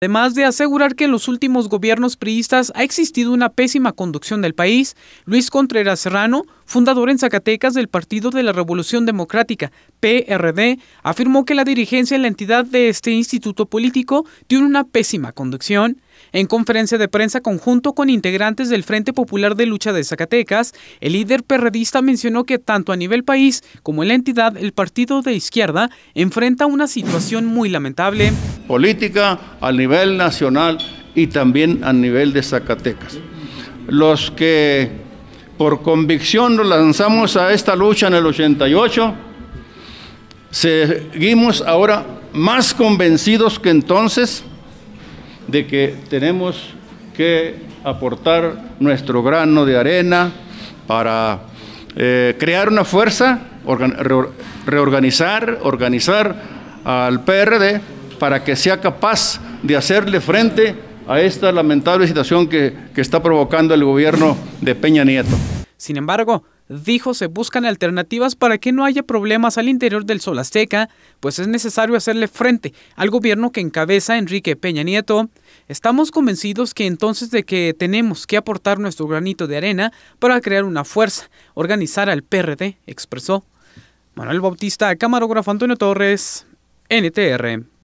Además de asegurar que en los últimos gobiernos priistas ha existido una pésima conducción del país, Luis Contreras Serrano, fundador en Zacatecas del Partido de la Revolución Democrática, PRD, afirmó que la dirigencia en la entidad de este instituto político tiene una pésima conducción. En conferencia de prensa conjunto con integrantes del Frente Popular de Lucha de Zacatecas, el líder perredista mencionó que tanto a nivel país como en la entidad el partido de izquierda enfrenta una situación muy lamentable política a nivel nacional y también a nivel de Zacatecas. Los que por convicción nos lanzamos a esta lucha en el 88, seguimos ahora más convencidos que entonces de que tenemos que aportar nuestro grano de arena para eh, crear una fuerza, reorganizar, organizar al PRD para que sea capaz de hacerle frente a esta lamentable situación que, está provocando el gobierno de Peña Nieto. Sin embargo, dijo se buscan alternativas para que no haya problemas al interior del Sol Azteca, pues es necesario hacerle frente al gobierno que encabeza Enrique Peña Nieto. Estamos convencidos que entonces de que tenemos que aportar nuestro granito de arena para crear una fuerza, organizar al PRD, expresó Manuel Bautista, camarógrafo Antonio Torres, NTR.